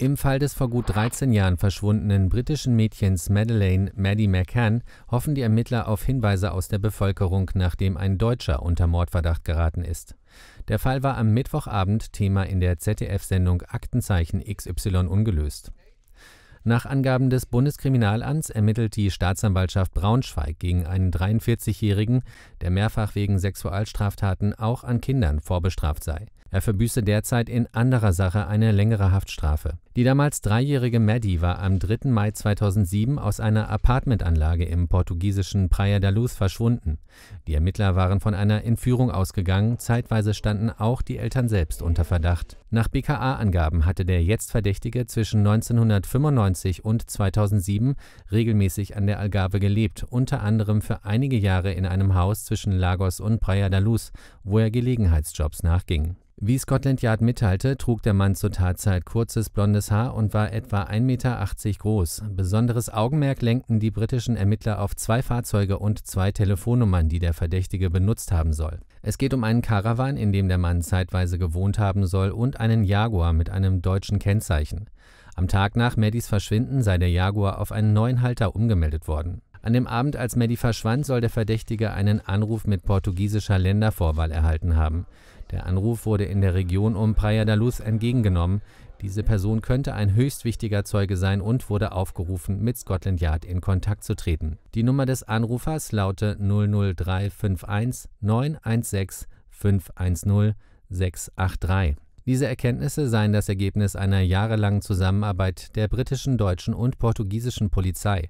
Im Fall des vor gut 13 Jahren verschwundenen britischen Mädchens Madeleine Maddie McCann hoffen die Ermittler auf Hinweise aus der Bevölkerung, nachdem ein Deutscher unter Mordverdacht geraten ist. Der Fall war am Mittwochabend Thema in der ZDF-Sendung Aktenzeichen XY ungelöst. Nach Angaben des Bundeskriminalamts ermittelt die Staatsanwaltschaft Braunschweig gegen einen 43-Jährigen, der mehrfach wegen Sexualstraftaten auch an Kindern vorbestraft sei. Er verbüßte derzeit in anderer Sache eine längere Haftstrafe. Die damals dreijährige Maddie war am 3. Mai 2007 aus einer Apartmentanlage im portugiesischen Praia da Luz verschwunden. Die Ermittler waren von einer Entführung ausgegangen, zeitweise standen auch die Eltern selbst unter Verdacht. Nach BKA-Angaben hatte der jetzt Verdächtige zwischen 1995 und 2007 regelmäßig an der Algarve gelebt, unter anderem für einige Jahre in einem Haus zwischen Lagos und Praia da Luz, wo er Gelegenheitsjobs nachging. Wie Scotland Yard mitteilte, trug der Mann zur Tatzeit kurzes blondes Haar und war etwa 1,80 Meter groß. Besonderes Augenmerk lenkten die britischen Ermittler auf zwei Fahrzeuge und zwei Telefonnummern, die der Verdächtige benutzt haben soll. Es geht um einen Caravan, in dem der Mann zeitweise gewohnt haben soll, und einen Jaguar mit einem deutschen Kennzeichen. Am Tag nach Maddys Verschwinden sei der Jaguar auf einen neuen Halter umgemeldet worden. An dem Abend, als Maddie verschwand, soll der Verdächtige einen Anruf mit portugiesischer Ländervorwahl erhalten haben. Der Anruf wurde in der Region um Praia da Luz entgegengenommen. Diese Person könnte ein höchst wichtiger Zeuge sein und wurde aufgerufen, mit Scotland Yard in Kontakt zu treten. Die Nummer des Anrufers laute 00351 916 510 683. Diese Erkenntnisse seien das Ergebnis einer jahrelangen Zusammenarbeit der britischen, deutschen und portugiesischen Polizei.